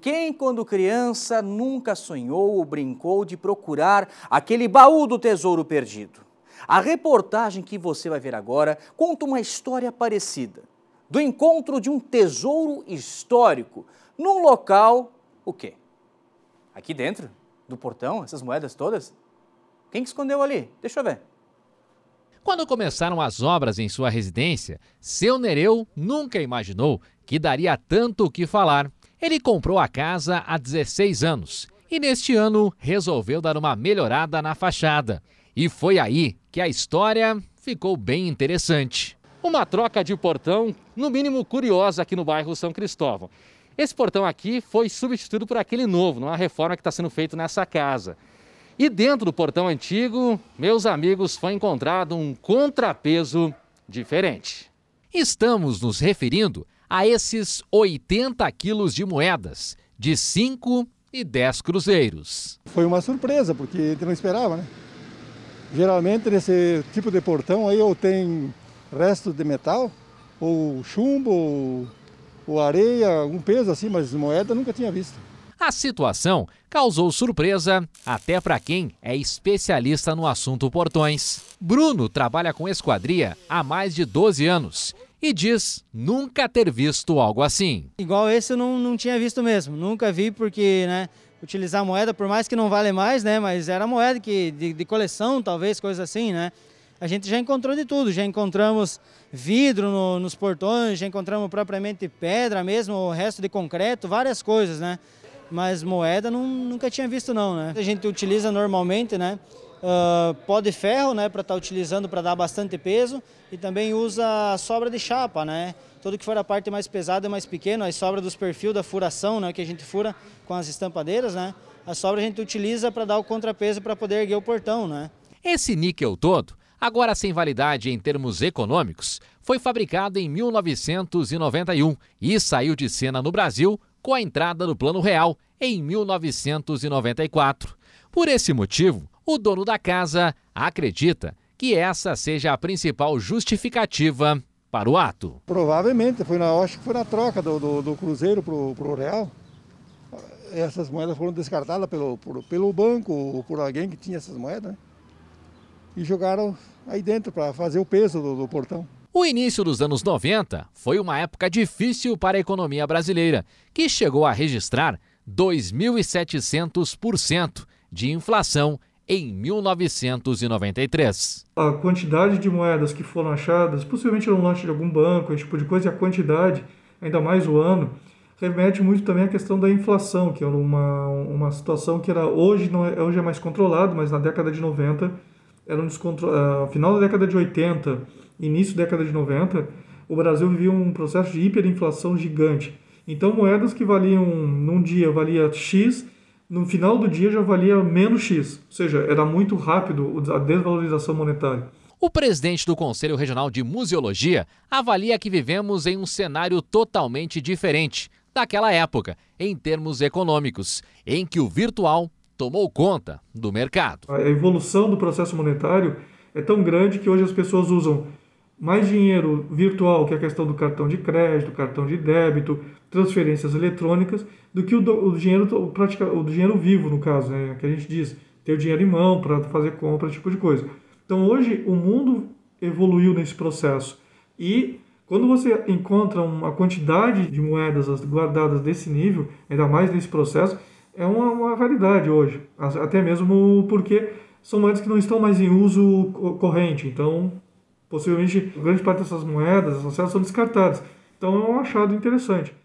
Quem, quando criança, nunca sonhou ou brincou de procurar aquele baú do tesouro perdido? A reportagem que você vai ver agora conta uma história parecida do encontro de um tesouro histórico num local, o quê? Aqui dentro do portão, essas moedas todas? Quem que escondeu ali? Deixa eu ver. Quando começaram as obras em sua residência, seu Nereu nunca imaginou que daria tanto o que falar ele comprou a casa há 16 anos e neste ano resolveu dar uma melhorada na fachada. E foi aí que a história ficou bem interessante. Uma troca de portão, no mínimo curiosa, aqui no bairro São Cristóvão. Esse portão aqui foi substituído por aquele novo, numa reforma que está sendo feita nessa casa. E dentro do portão antigo, meus amigos, foi encontrado um contrapeso diferente. Estamos nos referindo a esses 80 quilos de moedas, de 5 e 10 cruzeiros. Foi uma surpresa, porque a gente não esperava, né? Geralmente nesse tipo de portão aí ou tem resto de metal, ou chumbo, ou, ou areia, algum peso assim, mas moeda nunca tinha visto. A situação causou surpresa até para quem é especialista no assunto portões. Bruno trabalha com esquadria há mais de 12 anos e diz nunca ter visto algo assim. Igual esse eu não, não tinha visto mesmo, nunca vi porque, né, utilizar moeda, por mais que não vale mais, né, mas era moeda que, de, de coleção, talvez, coisa assim, né. A gente já encontrou de tudo, já encontramos vidro no, nos portões, já encontramos propriamente pedra mesmo, o resto de concreto, várias coisas, né. Mas moeda não, nunca tinha visto não, né. A gente utiliza normalmente, né, uh, pó de ferro, né, para estar tá utilizando para dar bastante peso e também usa sobra de chapa, né? Tudo que for a parte mais pesada e mais pequena, as sobras dos perfil da furação, né, que a gente fura com as estampadeiras, né? A sobra a gente utiliza para dar o contrapeso para poder erguer o portão, né? Esse níquel todo, agora sem validade em termos econômicos, foi fabricado em 1991 e saiu de cena no Brasil com a entrada do Plano Real em 1994. Por esse motivo, o dono da casa acredita que essa seja a principal justificativa para o ato. Provavelmente, foi na, acho que foi na troca do, do, do Cruzeiro para o Real. Essas moedas foram descartadas pelo, por, pelo banco ou por alguém que tinha essas moedas né? e jogaram aí dentro para fazer o peso do, do portão. O início dos anos 90 foi uma época difícil para a economia brasileira, que chegou a registrar 2.700% de inflação em 1993. A quantidade de moedas que foram achadas, possivelmente no lanche de algum banco, esse tipo de coisa, e a quantidade, ainda mais o ano, remete muito também à questão da inflação, que é uma, uma situação que era hoje, não é, hoje é mais controlado, mas na década de 90, era um descontro... Uh, final da década de 80, início da década de 90, o Brasil vivia um processo de hiperinflação gigante. Então moedas que valiam, num dia valia X, no final do dia já valia menos X, ou seja, era muito rápido a desvalorização monetária. O presidente do Conselho Regional de Museologia avalia que vivemos em um cenário totalmente diferente daquela época, em termos econômicos, em que o virtual tomou conta do mercado. A evolução do processo monetário é tão grande que hoje as pessoas usam mais dinheiro virtual, que é a questão do cartão de crédito, cartão de débito, transferências eletrônicas, do que o, do, o dinheiro pratica, o dinheiro vivo, no caso, né, que a gente diz, ter o dinheiro em mão para fazer compra, esse tipo de coisa. Então hoje o mundo evoluiu nesse processo e quando você encontra uma quantidade de moedas guardadas desse nível, ainda mais nesse processo, é uma, uma raridade hoje, até mesmo porque são moedas que não estão mais em uso corrente, então Possivelmente, grande parte dessas moedas, essas são descartadas. Então é um achado interessante.